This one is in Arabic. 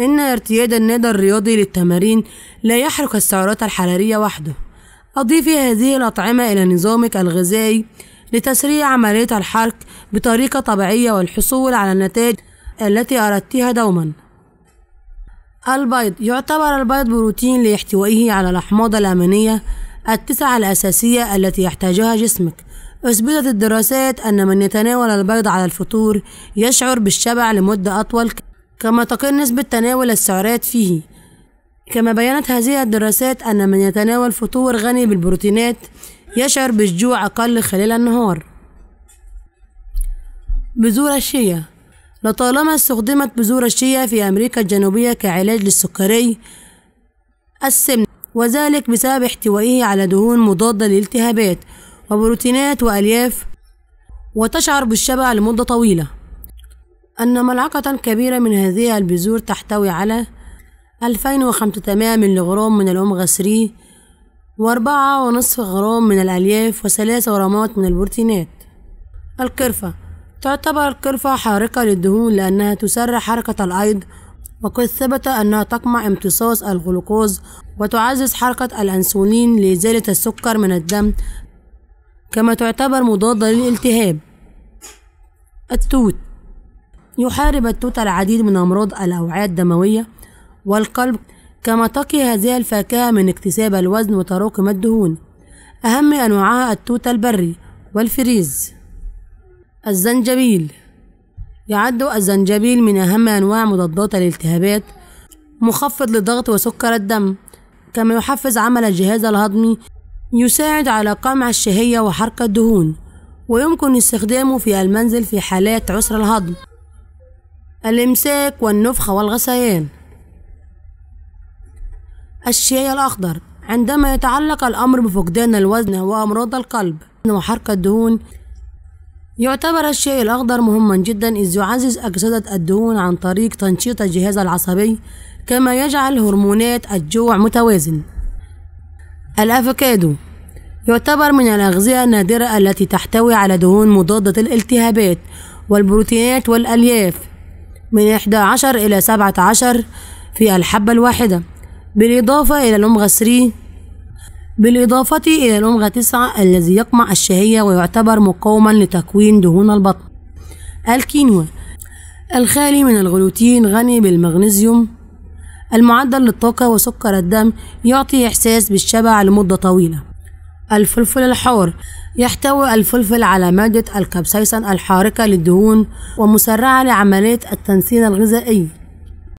إن ارتياد النادى الرياضي للتمارين لا يحرق السعرات الحرارية وحده أضيفي هذه الأطعمة إلى نظامك الغذائي لتسريع عملية الحرق بطريقة طبيعية والحصول على النتائج التي أردتها دوما البيض يعتبر البيض بروتين لاحتوائه على الأحماض الأمينية التسعة الأساسية التي يحتاجها جسمك أثبتت الدراسات أن من يتناول البيض على الفطور يشعر بالشبع لمدة أطول كما تقل نسبة تناول السعرات فيه كما بيّنت هذه الدراسات أن من يتناول فطور غني بالبروتينات يشعر بالجوع أقل خلال النهار بذور الشيا لطالما استخدمت بذور الشيا في أمريكا الجنوبية كعلاج للسكري السمن وذلك بسبب احتوائه على دهون مضادة للالتهابات وبروتينات وألياف وتشعر بالشبع لمدة طويلة أن ملعقة كبيرة من هذه البذور تحتوي على 2500 ملي غرام من الأوميغا 3 وأربعة ونصف غرام من الألياف و3 غرامات من البروتينات القرفة تعتبر القرفة حارقة للدهون لأنها تسرع حركة الأيض وقد ثبت أنها تقمع امتصاص الجلوكوز وتعزز حركة الأنسولين لإزالة السكر من الدم كما تعتبر مضادة للالتهاب التوت يحارب التوت العديد من أمراض الأوعية الدموية والقلب كما تقي هذه الفاكهة من اكتساب الوزن وتراكم الدهون أهم أنواعها التوت البري والفريز الزنجبيل يعد الزنجبيل من أهم أنواع مضادات الالتهابات مخفض للضغط وسكر الدم كما يحفز عمل الجهاز الهضمي يساعد على قمع الشهية وحرق الدهون ويمكن استخدامه في المنزل في حالات عسر الهضم الإمساك والنفخ والغثيان الشاي الأخضر عندما يتعلق الأمر بفقدان الوزن وأمراض القلب وحرق الدهون يعتبر الشاي الأخضر مهما جدا إذ يعزز أجساد الدهون عن طريق تنشيط الجهاز العصبي كما يجعل هرمونات الجوع متوازن الأفوكادو يعتبر من الأغذية النادرة التي تحتوي على دهون مضادة الالتهابات والبروتينات والألياف من 11 إلى 17 في الحبة الواحدة بالإضافة إلى الأوميغا 3 بالإضافة إلى الأوميغا 9 الذي يقمع الشهية ويعتبر مقاوما لتكوين دهون البطن الكينوا الخالي من الغلوتين غني بالمغنيسيوم المعدل للطاقة وسكر الدم يعطي إحساس بالشبع لمدة طويلة الفلفل الحار يحتوي الفلفل على مادة الكبسيسن الحارقة للدهون ومسرعة لعملية التنسيق الغذائي